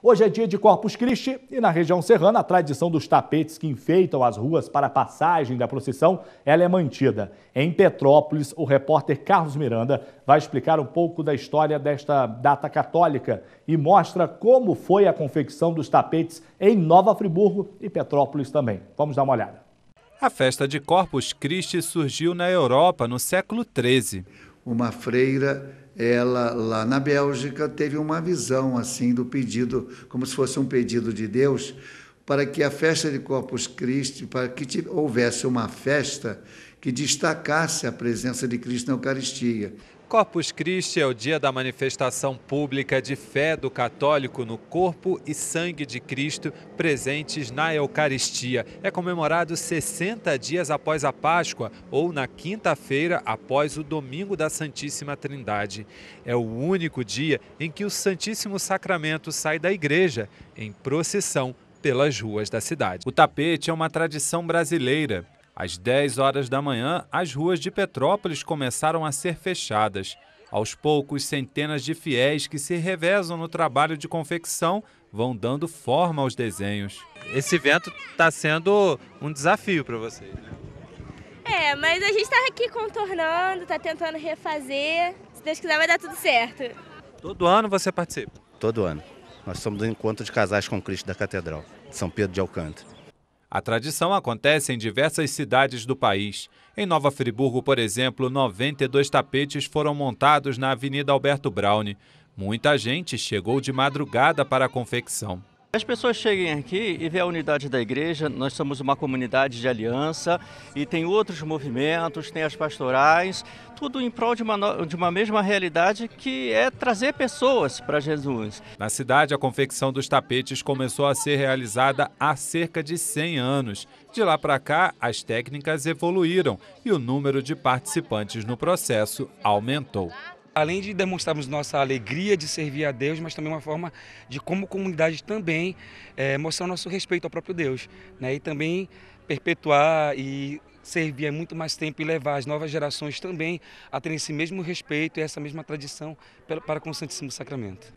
Hoje é dia de Corpus Christi e na região serrana a tradição dos tapetes que enfeitam as ruas para a passagem da procissão, ela é mantida. Em Petrópolis, o repórter Carlos Miranda vai explicar um pouco da história desta data católica e mostra como foi a confecção dos tapetes em Nova Friburgo e Petrópolis também. Vamos dar uma olhada. A festa de Corpus Christi surgiu na Europa no século XIII uma freira, ela lá na Bélgica teve uma visão assim do pedido, como se fosse um pedido de Deus, para que a festa de Corpus Christi, para que houvesse uma festa que destacasse a presença de Cristo na Eucaristia. Corpus Christi é o dia da manifestação pública de fé do católico no corpo e sangue de Cristo presentes na Eucaristia. É comemorado 60 dias após a Páscoa ou na quinta-feira após o domingo da Santíssima Trindade. É o único dia em que o Santíssimo Sacramento sai da igreja em procissão pelas ruas da cidade. O tapete é uma tradição brasileira. Às 10 horas da manhã, as ruas de Petrópolis começaram a ser fechadas. Aos poucos, centenas de fiéis que se revezam no trabalho de confecção vão dando forma aos desenhos. Esse evento está sendo um desafio para vocês. Né? É, mas a gente está aqui contornando, está tentando refazer. Se Deus quiser, vai dar tudo certo. Todo ano você participa? Todo ano. Nós somos o Encontro de Casais com Cristo da Catedral, de São Pedro de Alcântara. A tradição acontece em diversas cidades do país. Em Nova Friburgo, por exemplo, 92 tapetes foram montados na Avenida Alberto Browne. Muita gente chegou de madrugada para a confecção. As pessoas cheguem aqui e vê a unidade da igreja. Nós somos uma comunidade de aliança e tem outros movimentos, tem as pastorais, tudo em prol de uma, de uma mesma realidade que é trazer pessoas para Jesus. Na cidade, a confecção dos tapetes começou a ser realizada há cerca de 100 anos. De lá para cá, as técnicas evoluíram e o número de participantes no processo aumentou além de demonstrarmos nossa alegria de servir a Deus, mas também uma forma de como comunidade também é, mostrar o nosso respeito ao próprio Deus, né? E também perpetuar e servir há muito mais tempo e levar as novas gerações também a terem esse mesmo respeito e essa mesma tradição para com o Santíssimo Sacramento.